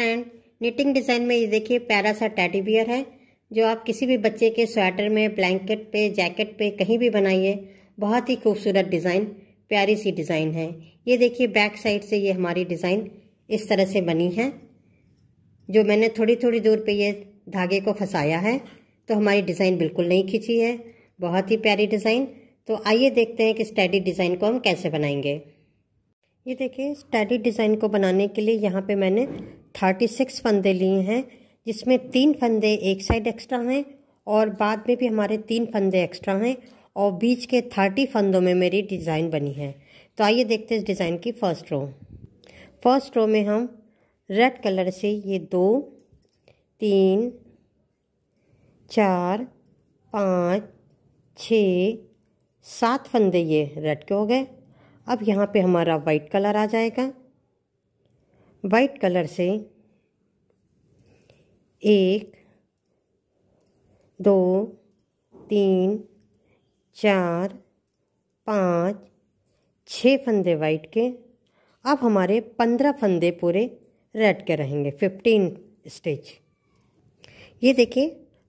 friend knitting design में ये देखिए प्यारा सा टैडी बियर है जो आप किसी भी बच्चे के स्वेटर में ब्लैंकेट पे जैकेट पे कहीं भी बनाइए बहुत ही खूबसूरत डिज़ाइन प्यारी सी डिज़ाइन है ये देखिए बैक साइड से ये हमारी डिज़ाइन इस तरह से बनी है जो मैंने थोड़ी थोड़ी दूर पे ये धागे को फंसाया है तो हमारी डिज़ाइन बिल्कुल नहीं खींची है बहुत ही प्यारी डिज़ाइन तो आइए देखते हैं कि स्टडी डिज़ाइन को हम कैसे बनाएंगे ये देखिए स्टडी डिज़ाइन को बनाने के लिए यहाँ पे मैंने थर्टी सिक्स फंदे लिए हैं जिसमें तीन फंदे एक साइड एक्स्ट्रा हैं और बाद में भी हमारे तीन फंदे एक्स्ट्रा हैं और बीच के थर्टी फंदों में मेरी डिज़ाइन बनी है तो आइए देखते हैं इस डिज़ाइन की फर्स्ट रो फर्स्ट रो में हम रेड कलर से ये दो तीन चार पाँच छ सात फंदे ये रेड के हो गए अब यहाँ पे हमारा वाइट कलर आ जाएगा वाइट कलर से एक दो तीन चार पाँच छः फंदे वाइट के अब हमारे पंद्रह फंदे पूरे रेड के रहेंगे फिफ्टीन स्टिच ये देखिए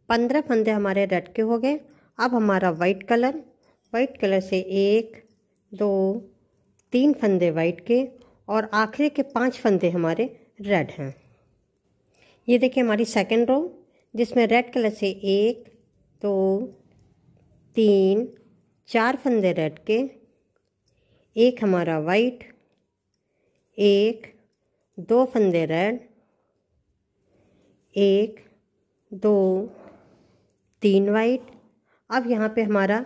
पंद्रह फंदे हमारे रेड के हो गए अब हमारा वाइट कलर वाइट कलर से एक दो तीन फंदे वाइट के और आखिरी के पांच फंदे हमारे रेड हैं ये देखिए हमारी सेकंड रो जिसमें रेड कलर से एक दो तीन चार फंदे रेड के एक हमारा वाइट एक दो फंदे रेड एक दो तीन वाइट अब यहाँ पे हमारा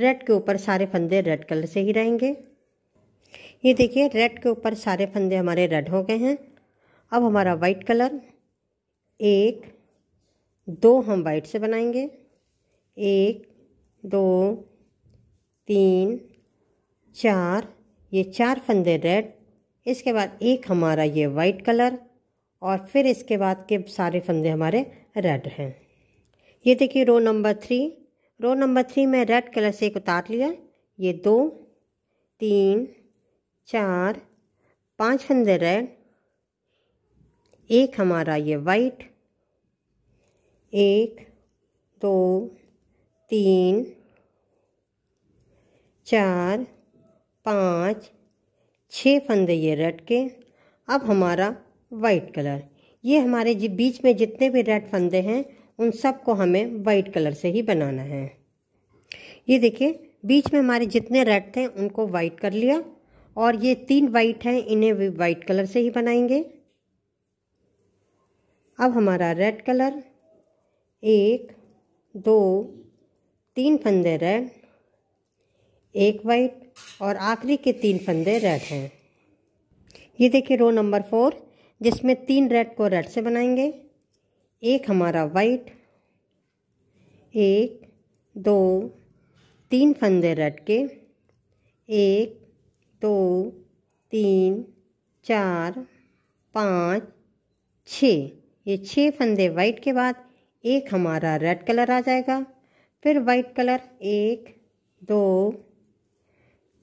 रेड के ऊपर सारे फंदे रेड कलर से ही रहेंगे ये देखिए रेड के ऊपर सारे फंदे हमारे रेड हो गए हैं अब हमारा वाइट कलर एक दो हम वाइट से बनाएंगे एक दो तीन चार ये चार फंदे रेड इसके बाद एक हमारा ये वाइट कलर और फिर इसके बाद के सारे फंदे हमारे रेड हैं ये देखिए row number three row number three में रेड कलर से एक उतार लिया ये दो तीन चार पांच फंदे रेड एक हमारा ये वाइट एक दो तीन चार पाँच छः फंदे ये रेड के अब हमारा वाइट कलर ये हमारे बीच में जितने भी रेड फंदे हैं उन सब को हमें वाइट कलर से ही बनाना है ये देखिए बीच में हमारे जितने रेड थे उनको वाइट कर लिया और ये तीन वाइट हैं इन्हें भी वाइट कलर से ही बनाएंगे अब हमारा रेड कलर एक दो तीन फंदे रेड एक वाइट और आखिरी के तीन फंदे रेड हैं ये देखिए रो नंबर फोर जिसमें तीन रेड को रेड से बनाएंगे एक हमारा वाइट एक दो तीन फंदे रेड के एक दो तीन चार पाँच छ ये छः फंदे वाइट के बाद एक हमारा रेड कलर आ जाएगा फिर वाइट कलर एक दो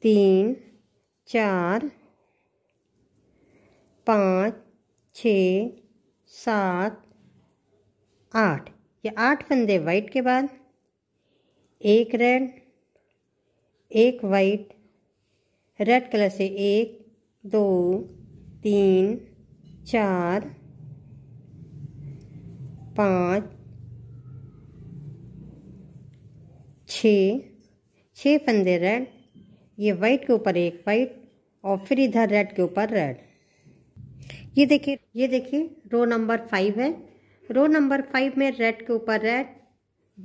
तीन चार पाँच छ सात आठ ये आठ फंदे वाइट के बाद एक रेड एक वाइट रेड कलर से एक दो तीन चार पाँच छ छः फंदे रेड ये वाइट के ऊपर एक वाइट और फिर इधर रेड के ऊपर रेड ये देखिए ये देखिए रो नंबर फाइव है रो नंबर फाइव में रेड के ऊपर रेड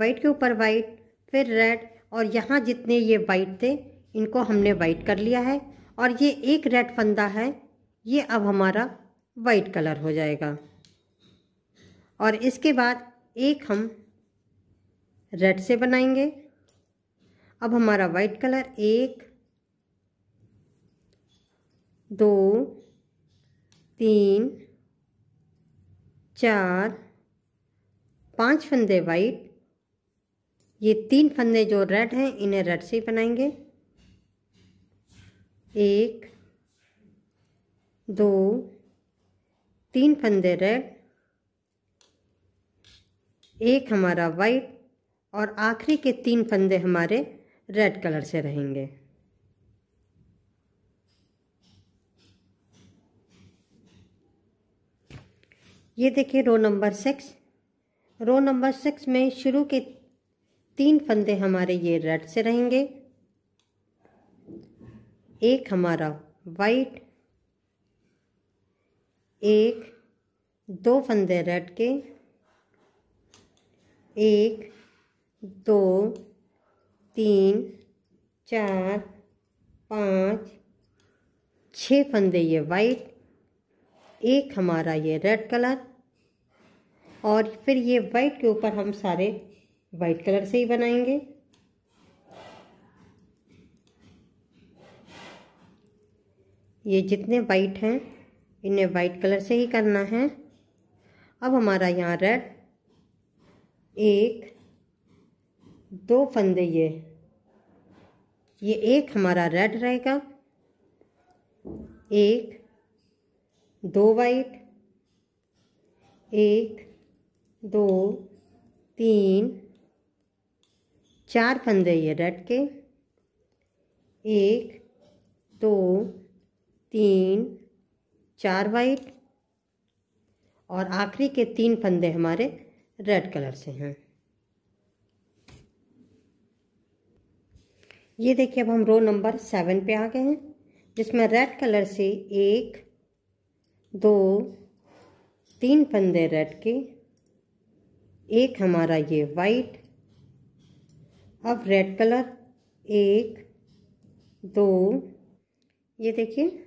वाइट के ऊपर वाइट फिर रेड और यहाँ जितने ये वाइट थे इनको हमने वाइट कर लिया है और ये एक रेड फंदा है ये अब हमारा वाइट कलर हो जाएगा और इसके बाद एक हम रेड से बनाएंगे अब हमारा वाइट कलर एक दो तीन चार पांच फंदे वाइट ये तीन फंदे जो रेड हैं इन्हें रेड से बनाएंगे एक दो तीन फंदे रेड एक हमारा वाइट और आखिरी के तीन फंदे हमारे रेड कलर से रहेंगे ये देखिए row number six row number six में शुरू के तीन फंदे हमारे ये रेड से रहेंगे एक हमारा वाइट एक दो फंदे रेड के एक दो तीन चार पाँच छः फंदे ये वाइट एक हमारा ये रेड कलर और फिर ये वाइट के ऊपर हम सारे वाइट कलर से ही बनाएंगे ये जितने वाइट हैं इन्हें वाइट कलर से ही करना है अब हमारा यहाँ रेड एक दो फंदे ये ये एक हमारा रेड रहेगा एक दो वाइट एक दो तीन चार फंदे ये रेड के एक दो तीन चार वाइट और आखिरी के तीन फंदे हमारे रेड कलर से हैं ये देखिए अब हम रो नंबर सेवन पे आ गए हैं जिसमें रेड कलर से एक दो तीन फंदे रेड के एक हमारा ये वाइट अब रेड कलर एक दो ये देखिए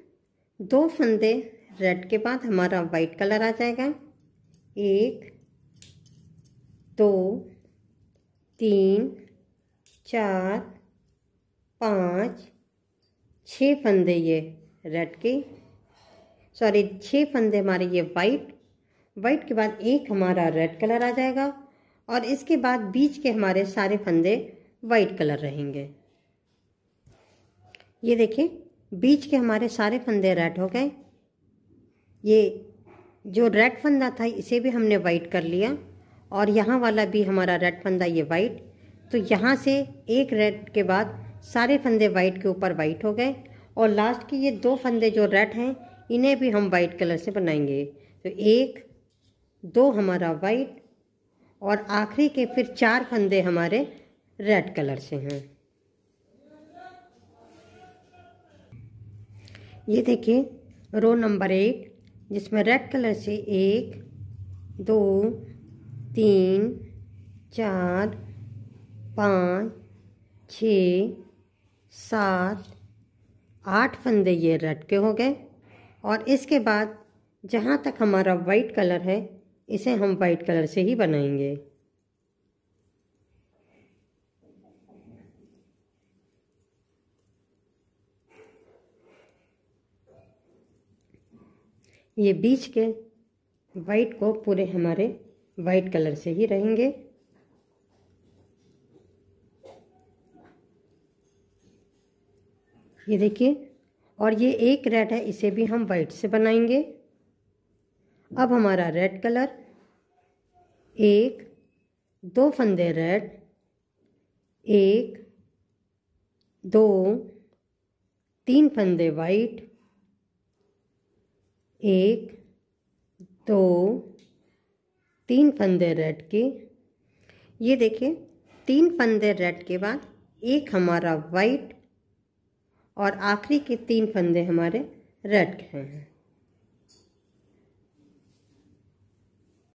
दो फंदे रेड के बाद हमारा वाइट कलर आ जाएगा एक दो तीन चार पाँच छः फंदे ये रेड के सॉरी छः फंदे हमारे ये वाइट वाइट के बाद एक हमारा रेड कलर आ जाएगा और इसके बाद बीच के हमारे सारे फंदे वाइट कलर रहेंगे ये देखिए बीच के हमारे सारे फंदे रेड हो गए ये जो रेड फंदा था इसे भी हमने वाइट कर लिया और यहाँ वाला भी हमारा रेड फंदा ये वाइट तो यहाँ से एक रेड के बाद सारे फंदे वाइट के ऊपर वाइट हो गए और लास्ट के ये दो फंदे जो रेड हैं इन्हें भी हम वाइट कलर से बनाएंगे तो एक दो हमारा वाइट और आखिरी के फिर चार फंदे हमारे रेड कलर से हैं ये देखिए रो नंबर एक जिसमें रेड कलर से एक दो तीन चार पाँच छ सात आठ फंदे ये रेड के हो गए और इसके बाद जहाँ तक हमारा वाइट कलर है इसे हम वाइट कलर से ही बनाएंगे ये बीच के वाइट को पूरे हमारे वाइट कलर से ही रहेंगे ये देखिए और ये एक रेड है इसे भी हम वाइट से बनाएंगे अब हमारा रेड कलर एक दो फंदे रेड एक दो तीन फंदे वाइट एक दो तीन फंदे रेड के ये देखिए तीन फंदे रेड के बाद एक हमारा वाइट और आखिरी के तीन फंदे हमारे रेड के हैं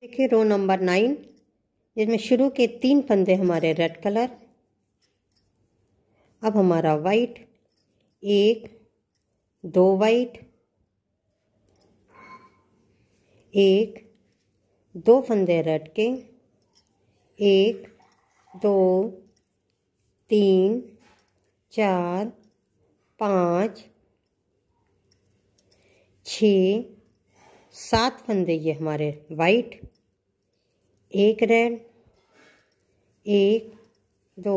देखिए रो नंबर नाइन जिसमें शुरू के तीन फंदे हमारे रेड कलर अब हमारा वाइट एक दो वाइट एक दो फंदे रट के एक दो तीन चार पाँच छ सात फंदे ये हमारे वाइट एक रेड एक दो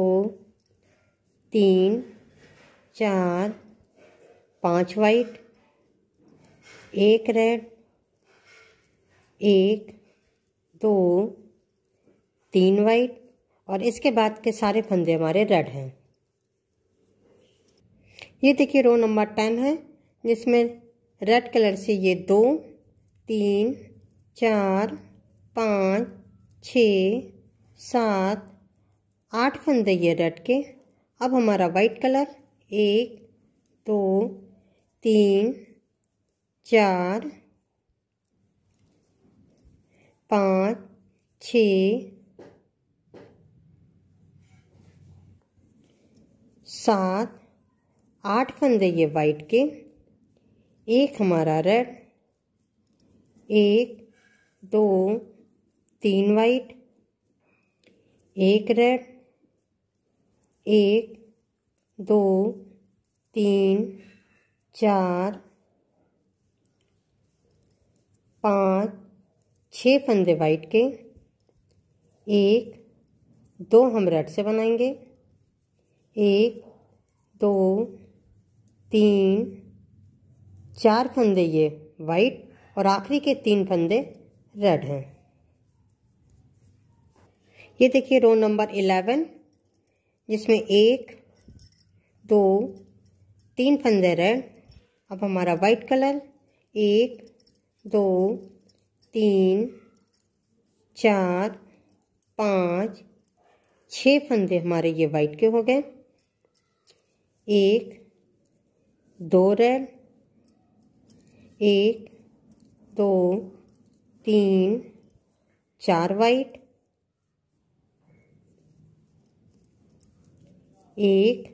तीन चार पाँच वाइट एक रेड एक दो तीन वाइट और इसके बाद के सारे फंदे हमारे रेड हैं ये देखिए रो नंबर टेन है जिसमें रेड कलर से ये दो तीन चार पाँच छ सात आठ फंदे ये रेड के अब हमारा वाइट कलर एक दो तीन चार पाँच छ सात आठ फंदे ये वाइट के एक हमारा रेड एक दो तीन वाइट एक रेड एक दो तीन चार पाँच छः फंदे वाइट के एक दो हम रेड से बनाएंगे एक दो तीन चार फंदे ये वाइट और आखिरी के तीन फंदे रेड हैं ये देखिए रो नंबर इलेवन जिसमें एक दो तीन फंदे रेड अब हमारा वाइट कलर एक दो तीन चार पाँच छः फंदे हमारे ये वाइट के हो गए एक दो रेड एक दो तीन चार वाइट एक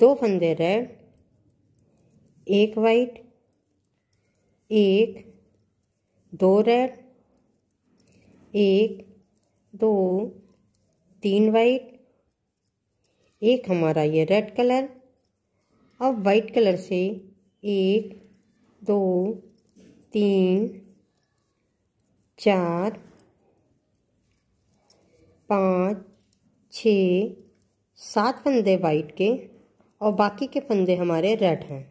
दो फंदे रेड एक वाइट एक दो रेड एक दो तीन वाइट एक हमारा ये रेड कलर अब वाइट कलर से एक दो तीन चार पाँच छ सात फंदे वाइट के और बाकी के फंदे हमारे रेड हैं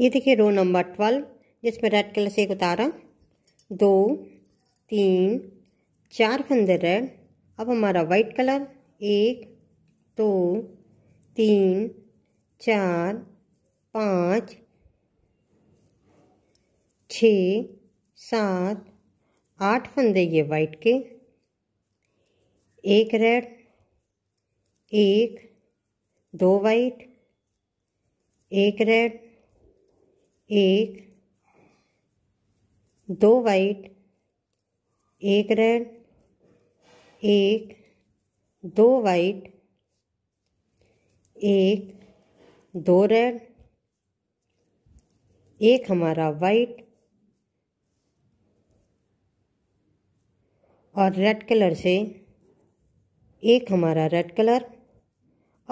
ये देखिए रो नंबर ट्वेल्व जिसमें रेड कलर से एक उतारा दो तीन चार फंदे रेड अब हमारा वाइट कलर एक दो तीन चार पाँच छ सात आठ फंदे ये वाइट के एक रेड एक दो वाइट एक रेड एक दो वाइट एक रेड एक दो वाइट एक दो रेड एक हमारा वाइट और रेड कलर से एक हमारा रेड कलर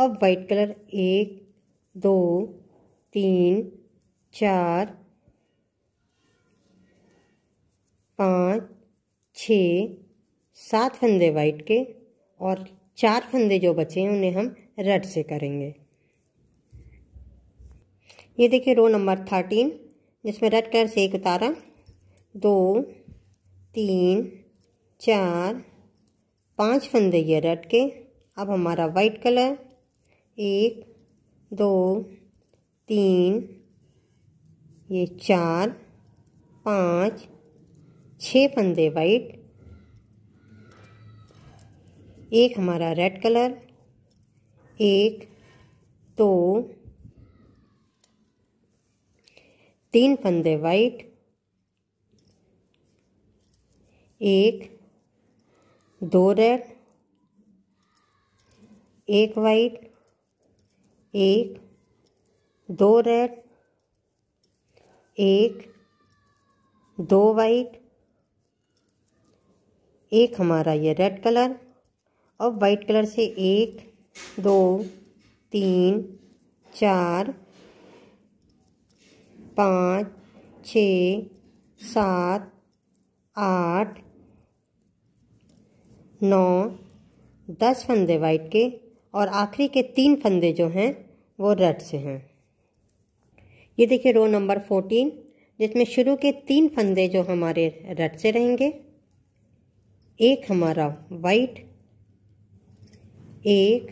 और वाइट कलर एक दो तीन चार पाँच छ सात फंदे वाइट के और चार फंदे जो बचे हैं उन्हें हम रेड से करेंगे ये देखिए रो नंबर थर्टीन जिसमें रेड कलर से एक उतारा दो तीन चार पांच फंदे ये रेड के अब हमारा वाइट कलर एक दो तीन ये चार पाँच छः फंदे वाइट एक हमारा रेड तो कलर एक दो तीन फंदे वाइट एक दो रेड एक वाइट एक दो रेड एक दो वाइट एक हमारा ये रेड कलर और वाइट कलर से एक दो तीन चार पाँच छ सात आठ नौ दस फंदे वाइट के और आखिरी के तीन फंदे जो हैं वो रेड से हैं ये देखिए रो नंबर फोर्टीन जिसमें शुरू के तीन फंदे जो हमारे रेड से रहेंगे एक हमारा वाइट एक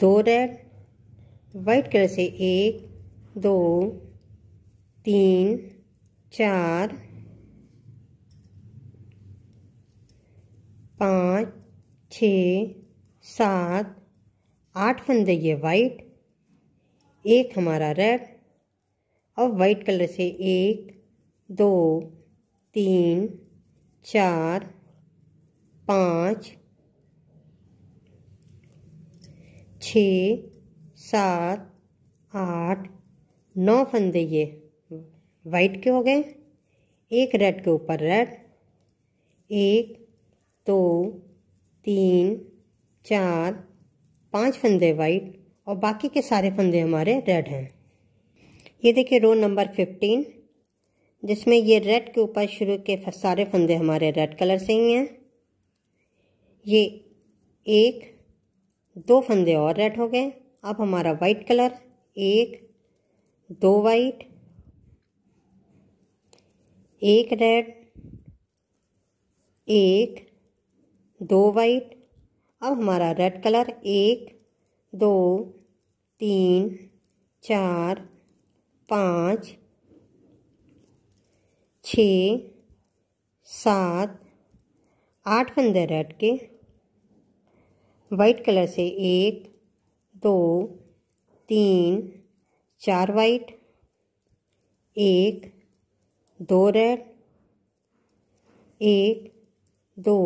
दो रेड वाइट कलर से एक दो तीन चार पाँच छ सात आठ फंदे ये वाइट एक हमारा रेड और वाइट कलर से एक दो तीन चार पाँच छ सात आठ नौ फंदे ये वाइट के हो गए एक रेड के ऊपर रेड एक दो तीन चार पांच फंदे वाइट और बाकी के सारे फंदे हमारे रेड हैं ये देखिए रो नंबर फिफ्टीन जिसमें ये रेड के ऊपर शुरू के सारे फंदे हमारे रेड कलर से ही हैं ये एक दो फंदे और रेड हो गए अब हमारा वाइट कलर एक दो वाइट एक रेड एक दो वाइट अब हमारा रेड कलर एक दो तीन चार पाँच छ सात आठ फंदे रेड के वाइट कलर से एक दो तीन चार वाइट एक दो रेड एक दो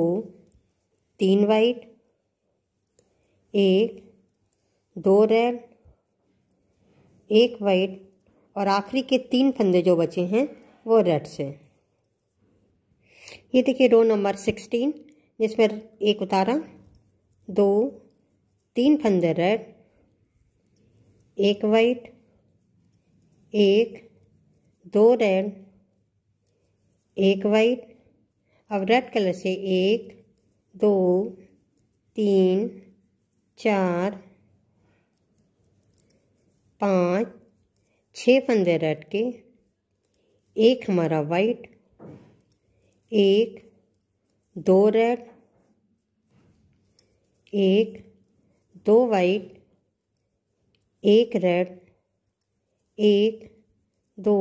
तीन वाइट एक दो रेड एक वाइट और आखिरी के तीन फंदे जो बचे हैं वो रेड से ये देखिए रो नंबर सिक्सटीन जिसमें एक उतारा दो तीन फंदे रेड एक वाइट एक दो रेड एक वाइट अब रेड कलर से एक दो तीन चार पाँच छः फंदे रेड के एक हमारा वाइट एक दो रेड एक दो वाइट एक रेड एक दो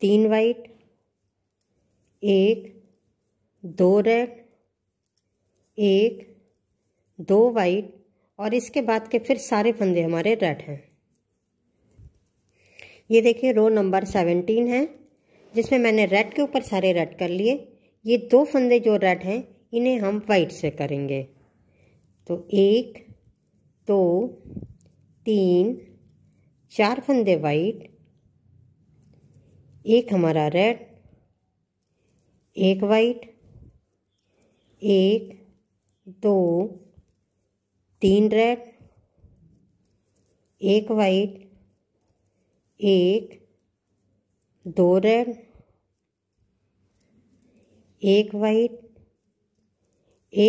तीन वाइट एक दो रेड एक दो वाइट और इसके बाद के फिर सारे फंदे हमारे रेड हैं ये देखिए रो नंबर सेवेंटीन है जिसमें मैंने रेड के ऊपर सारे रेड कर लिए ये दो फंदे जो रेड हैं इन्हें हम वाइट से करेंगे तो एक दो तीन चार फंदे वाइट एक हमारा रेड एक वाइट एक दो तीन रेड एक वाइट एक दो रेड एक वाइट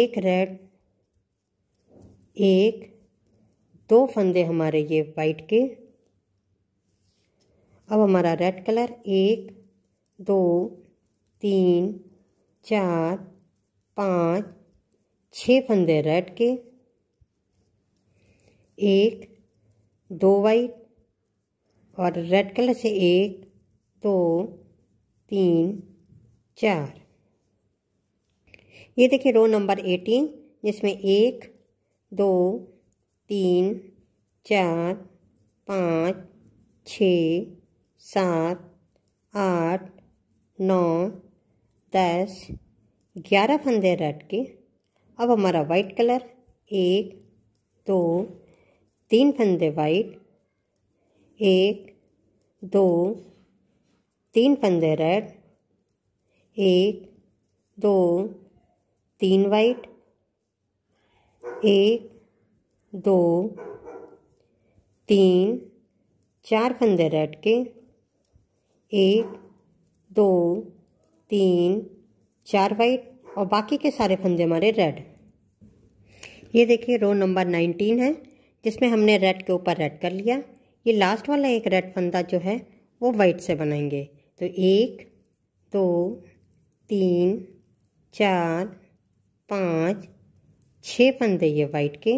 एक रेड एक दो फंदे हमारे ये वाइट के अब हमारा रेड कलर एक दो तीन चार पाँच छः फंदे रेड के एक दो वाइट और रेड कलर से एक दो तीन चार ये देखिए रो नंबर एटीन जिसमें एक दो तीन चार पाँच छ सात आठ नौ दस ग्यारह फंदे रट के अब हमारा वाइट कलर एक दो तीन फंदे वाइट एक दो तीन फंदे रेड एक दो तीन वाइट एक दो तीन चार फंदे रट के एक दो तीन चार वाइट और बाकी के सारे फंदे हमारे रेड ये देखिए रो नंबर नाइनटीन है जिसमें हमने रेड के ऊपर रेड कर लिया ये लास्ट वाला एक रेड फंदा जो है वो वाइट से बनाएंगे तो एक दो तीन चार पाँच छः फंदे ये वाइट के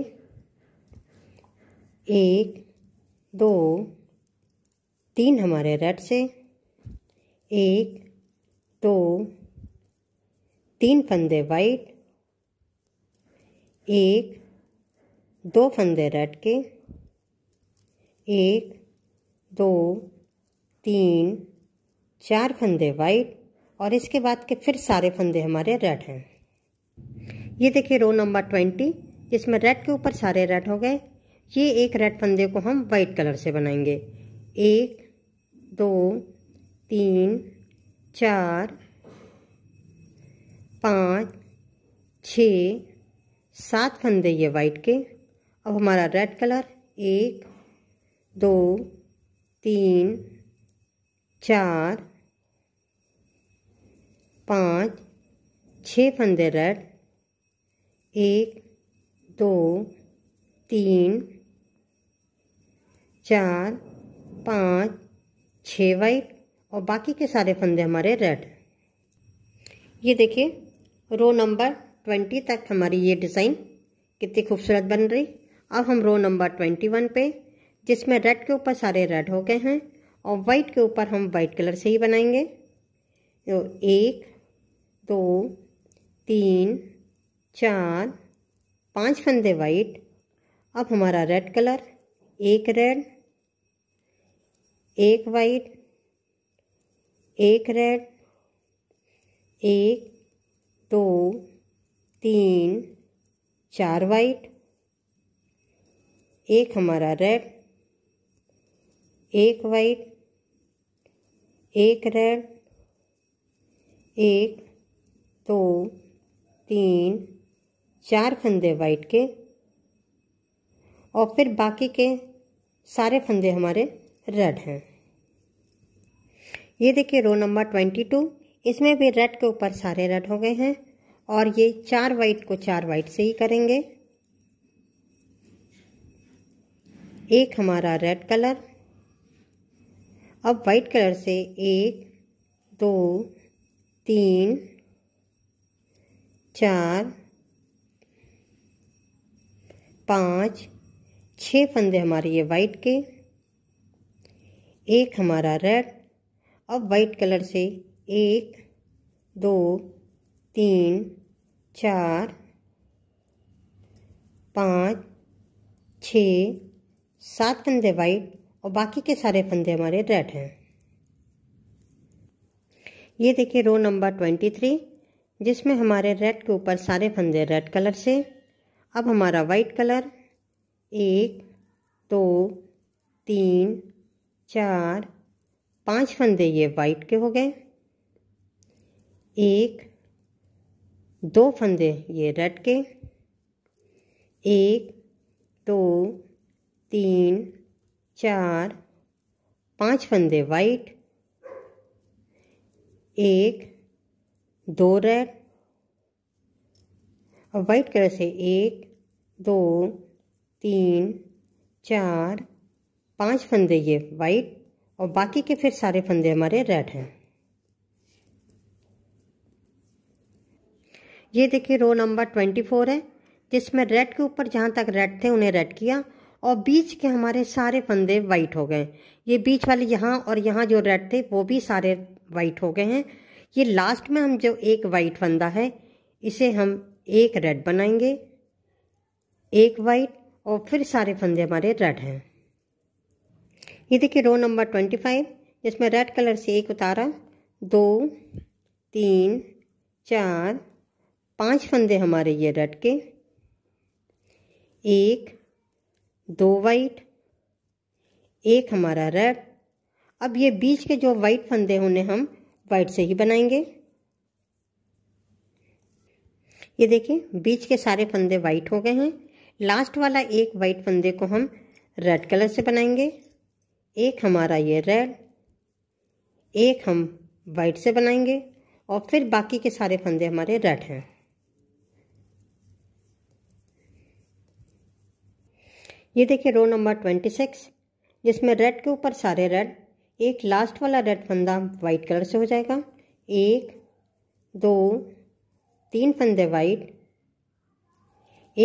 एक दो तीन हमारे रेड से एक दो तीन फंदे वाइट एक दो फंदे रेड के एक दो तीन चार फंदे वाइट और इसके बाद के फिर सारे फंदे हमारे रेड हैं ये देखिए रो नंबर ट्वेंटी जिसमें रेड के ऊपर सारे रेड हो गए ये एक रेड फंदे को हम वाइट कलर से बनाएंगे एक दो तीन चार पाँच छ सात फंदे ये वाइट के अब हमारा रेड कलर एक दो तीन चार पाँच छ फंदे रेड एक दो तीन चार पाँच छः वाइट और बाकी के सारे फंदे हमारे रेड ये देखिए रो नंबर ट्वेंटी तक हमारी ये डिज़ाइन कितनी खूबसूरत बन रही अब हम रो नंबर ट्वेंटी वन पे जिसमें रेड के ऊपर सारे रेड हो गए हैं और वाइट के ऊपर हम वाइट कलर से ही बनाएंगे तो एक दो तीन चार पांच फंदे वाइट अब हमारा रेड कलर एक रेड एक वाइट एक रेड एक दो तीन चार वाइट एक हमारा रेड एक वाइट एक रेड एक दो तीन चार फंदे वाइट के और फिर बाकी के सारे फंदे हमारे रेड हैं ये देखिए रो नंबर ट्वेंटी टू इसमें भी रेड के ऊपर सारे रेड हो गए हैं और ये चार वाइट को चार वाइट से ही करेंगे एक हमारा रेड कलर अब वाइट कलर से एक दो तीन चार पाँच छः फंदे हमारे ये वाइट के एक हमारा रेड अब वाइट कलर से एक दो तीन चार पाँच छ सात फंदे वाइट और बाकी के सारे फंदे हमारे रेड हैं ये देखिए रो नंबर ट्वेंटी थ्री जिसमें हमारे रेड के ऊपर सारे फंदे रेड कलर से अब हमारा वाइट कलर एक दो तीन चार पांच फंदे ये वाइट के हो गए एक दो फंदे ये रेड के एक दो तीन चार पांच फंदे वाइट एक दो रेड और वाइट कलर से एक दो तीन चार पांच फंदे ये वाइट और बाकी के फिर सारे फंदे हमारे रेड हैं ये देखिए रो नंबर ट्वेंटी फोर है जिसमें रेड के ऊपर जहाँ तक रेड थे उन्हें रेड किया और बीच के हमारे सारे फंदे वाइट हो गए ये बीच वाले यहाँ और यहाँ जो रेड थे वो भी सारे वाइट हो गए हैं ये लास्ट में हम जो एक वाइट फंदा है इसे हम एक रेड बनाएंगे एक वाइट और फिर सारे फंदे हमारे रेड हैं ये देखिए रो नंबर ट्वेंटी फाइव इसमें रेड कलर से एक उतारा दो तीन चार पांच फंदे हमारे ये रेड के एक दो वाइट एक हमारा रेड अब ये बीच के जो वाइट फंदे उन्हें हम वाइट से ही बनाएंगे ये देखें बीच के सारे फंदे वाइट हो गए हैं लास्ट वाला एक वाइट फंदे को हम रेड कलर से बनाएंगे एक हमारा ये रेड एक हम वाइट से बनाएंगे और फिर बाकी के सारे फंदे हमारे रेड हैं ये देखिए रो नंबर ट्वेंटी सिक्स जिसमें रेड के ऊपर सारे रेड एक लास्ट वाला रेड फंदा वाइट कलर से हो जाएगा एक दो तीन फंदे वाइट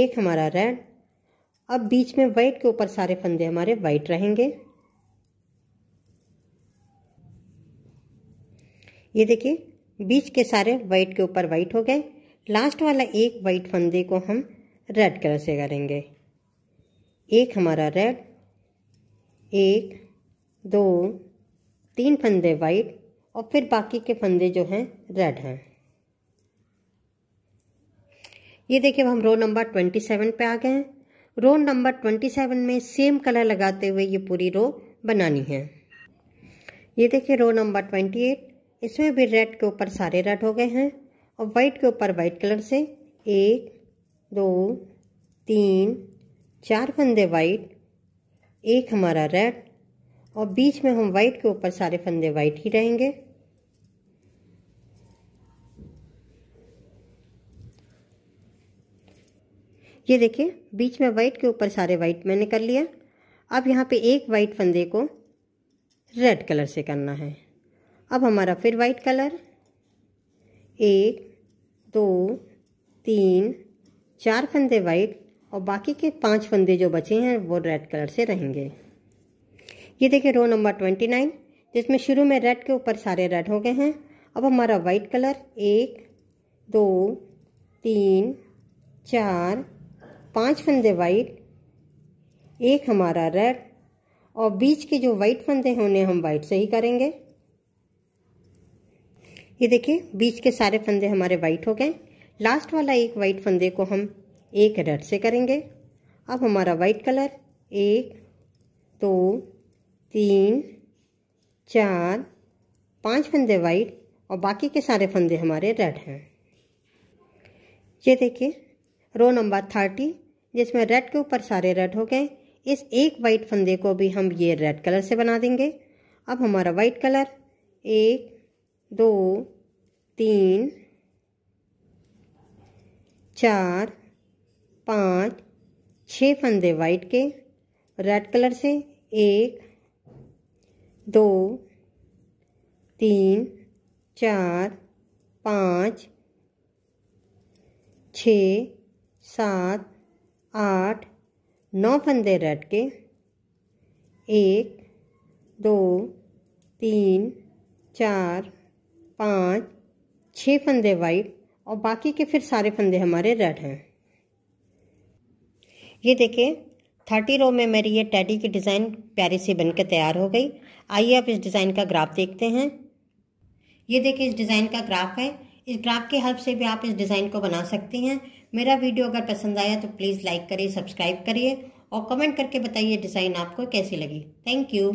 एक हमारा रेड अब बीच में वाइट के ऊपर सारे फंदे हमारे वाइट रहेंगे ये देखिए बीच के सारे वाइट के ऊपर वाइट हो गए लास्ट वाला एक वाइट फंदे को हम रेड कलर से करेंगे एक हमारा रेड एक दो तीन फंदे वाइट और फिर बाकी के फंदे जो हैं रेड हैं ये देखिए हम रो नंबर ट्वेंटी सेवन पर आ गए हैं रो नंबर ट्वेंटी सेवन में सेम कलर लगाते हुए ये पूरी रो बनानी है ये देखिए रो नंबर ट्वेंटी एट इसमें भी रेड के ऊपर सारे रेड हो गए हैं और वाइट के ऊपर वाइट कलर से एक दो तीन चार फंदे वाइट एक हमारा रेड और बीच में हम वाइट के ऊपर सारे फंदे वाइट ही रहेंगे ये देखिए बीच में वाइट के ऊपर सारे वाइट मैंने कर लिया अब यहाँ पे एक वाइट फंदे को रेड कलर से करना है अब हमारा फिर वाइट कलर एक दो तीन चार फंदे वाइट और बाकी के पांच फंदे जो बचे हैं वो रेड कलर से रहेंगे ये देखिए रो नंबर ट्वेंटी नाइन जिसमें शुरू में रेड के ऊपर सारे रेड हो गए हैं अब हमारा वाइट कलर एक दो तीन चार पांच फंदे वाइट एक हमारा रेड और बीच के जो वाइट फंदे हैं उन्हें हम वाइट से ही करेंगे ये देखिए बीच के सारे फंदे हमारे वाइट हो गए लास्ट वाला एक वाइट फंदे को हम एक रेड से करेंगे अब हमारा वाइट कलर एक दो तीन चार पांच फंदे वाइट और बाकी के सारे फंदे हमारे रेड हैं ये देखिए रो नंबर थर्टी जिसमें रेड के ऊपर सारे रेड हो गए इस एक वाइट फंदे को भी हम ये रेड कलर से बना देंगे अब हमारा वाइट कलर एक दो तीन चार पाँच छः फंदे वाइट के रेड कलर से एक दो तीन चार पाँच छ सात आठ नौ फंदे रट के एक दो तीन चार पाँच छः फंदे वाइट और बाकी के फिर सारे फंदे हमारे रेड हैं ये देखिए थर्टी रो में मेरी ये टैडी की डिज़ाइन प्यारी सी बनकर तैयार हो गई आइए आप इस डिज़ाइन का ग्राफ देखते हैं ये देखिए इस डिज़ाइन का ग्राफ है इस ग्राफ के हेल्प से भी आप इस डिज़ाइन को बना सकती हैं मेरा वीडियो अगर पसंद आया तो प्लीज़ लाइक करिए सब्सक्राइब करिए और कमेंट करके बताइए डिज़ाइन आपको कैसी लगी थैंक यू